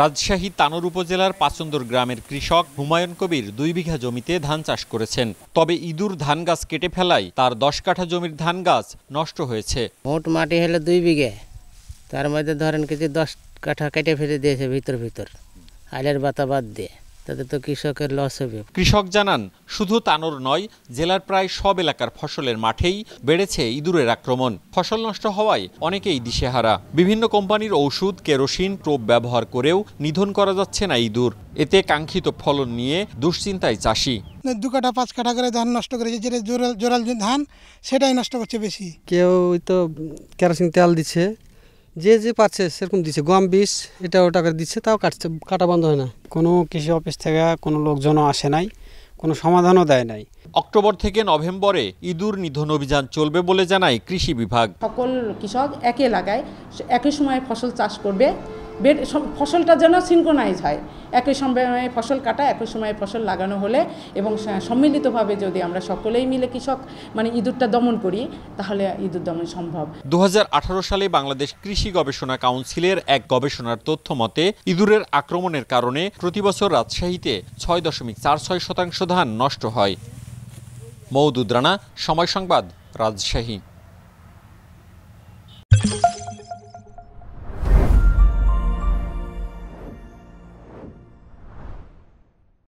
রাজশাহী তানোর উপজেলার পাচন্দর গ্রামের কৃষক হুমায়ুন কবির দুই বিঘা জমিতে ধান চাষ করেছেন তবে ইঁদুর ধান গাছ কেটে ফেলায় তার দশ কাঠা জমির ধান গাছ নষ্ট হয়েছে মোট মাটি হলে দুই বিঘে তার মধ্যে ধরেন কিছু দশ কাঠা কেটে ফেলে দিয়েছে ভিতর ভিতর আলের বাতা বাদ দিয়ে তাতে তো কৃষকের লস হবে কৃষক জানান শুধু তানোর নয় জেলার প্রায় সব এলাকার ফসলের মাঠেই বেড়েছে ইঁদুরের আক্রমণ ফসল নষ্ট হওয়ায় অনেকেই দিশেহারা বিভিন্ন কোম্পানির ঔষধ কেরোসিন টোপ ব্যবহার করেও নিধন করা যাচ্ছে না ইঁদুর এতে কাঙ্ক্ষিত ফলন নিয়ে দুশ্চিন্তায় চাষি মানে দু কাঠা পাঁচ কাঠা করে ধান নষ্ট করেছে যেটা জোরাল জোরাল ধান সেটাই নষ্ট করছে বেশি কেউ তো কেরোসিন তেল দিচ্ছে যে যে পাচ্ছে সেরকম দিচ্ছে গম বীজ এটা ওটা করে দিচ্ছে তাও কাটছে কাটা বন্ধ হয় না কোনো কৃষি অফিস থেকে কোনো লোকজনও আসে নাই কোনো সমাধানও দেয় নাই অক্টোবর থেকে নভেম্বরে ইঁদুর নিধন অভিযান চলবে বলে জানায় কৃষি বিভাগ সকল কৃষক একে এলাকায় একই সময়ে ফসল চাষ করবে বেড ফসলটা যেন সিনক্রোনাইজ হয় একই সময়ে ফসল কাটা একই সময়ে ফসল লাগানো হলে এবং সম্মিলিতভাবে যদি আমরা সকলেই মিলে কৃষক মানে ইঁদুরটা দমন করি তাহলে ইঁদুর দমন সম্ভব দু সালে বাংলাদেশ কৃষি গবেষণা কাউন্সিলের এক গবেষণার তথ্য মতে ইঁদুরের আক্রমণের কারণে প্রতিবছর রাজশাহীতে ছয় দশমিক চার ছয় শতাংশ ধান নষ্ট হয় মৌদুদ্রানা সময় সংবাদ রাজশাহী